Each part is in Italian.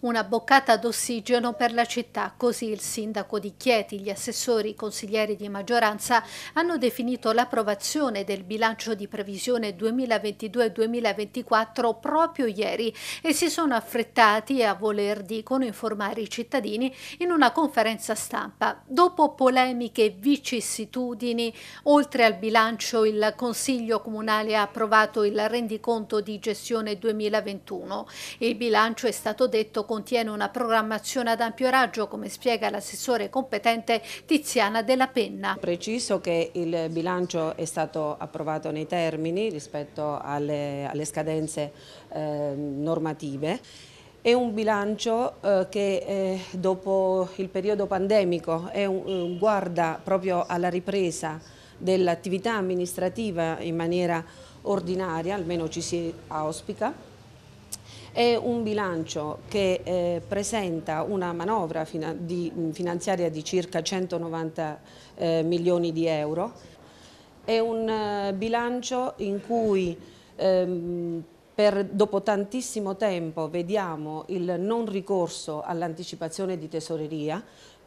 Una boccata d'ossigeno per la città, così il sindaco di Chieti, gli assessori, i consiglieri di maggioranza hanno definito l'approvazione del bilancio di previsione 2022-2024 proprio ieri e si sono affrettati a voler, dicono, informare i cittadini in una conferenza stampa. Dopo polemiche e vicissitudini, oltre al bilancio il Consiglio Comunale ha approvato il rendiconto di gestione 2021. Il bilancio è stato detto contiene una programmazione ad ampio raggio, come spiega l'assessore competente Tiziana Della Penna. Preciso che il bilancio è stato approvato nei termini rispetto alle, alle scadenze eh, normative. È un bilancio eh, che eh, dopo il periodo pandemico eh, guarda proprio alla ripresa dell'attività amministrativa in maniera ordinaria, almeno ci si auspica, è un bilancio che eh, presenta una manovra fina di, mm, finanziaria di circa 190 eh, milioni di euro. È un eh, bilancio in cui ehm, per, dopo tantissimo tempo vediamo il non ricorso all'anticipazione di tesoreria,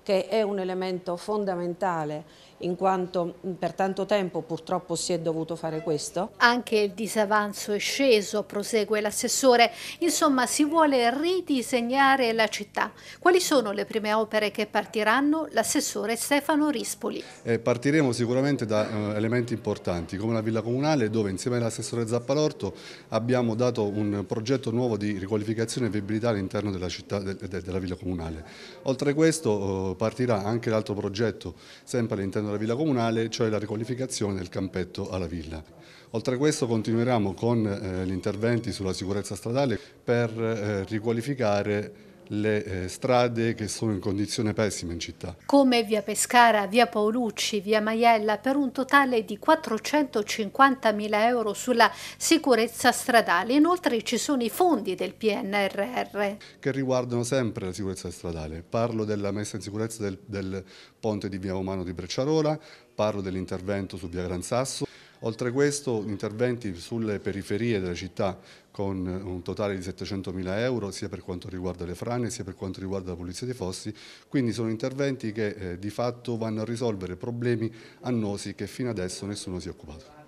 che è un elemento fondamentale in quanto per tanto tempo purtroppo si è dovuto fare questo. Anche il disavanzo è sceso, prosegue l'assessore. Insomma, si vuole ridisegnare la città. Quali sono le prime opere che partiranno? L'assessore Stefano Rispoli. Eh, partiremo sicuramente da eh, elementi importanti come la Villa Comunale dove insieme all'assessore Zappalorto abbiamo dato un progetto nuovo di riqualificazione e viabilità all'interno della, della, della Villa Comunale. Oltre a questo oh, partirà anche l'altro progetto, sempre all'interno della Villa Comunale, cioè la riqualificazione del campetto alla Villa. Oltre a questo continueremo con eh, gli interventi sulla sicurezza stradale per eh, riqualificare le eh, strade che sono in condizione pessima in città. Come via Pescara, via Paolucci, via Maiella, per un totale di 450.000 euro sulla sicurezza stradale. Inoltre ci sono i fondi del PNRR. Che riguardano sempre la sicurezza stradale. Parlo della messa in sicurezza del, del ponte di via Umano di Brecciarola, parlo dell'intervento su via Gran Sasso. Oltre questo interventi sulle periferie della città con eh, un totale di 700.000 euro sia per quanto riguarda le frane sia per quanto riguarda la pulizia dei fossi, quindi sono interventi che eh, di fatto vanno a risolvere problemi annosi che fino adesso nessuno si è occupato.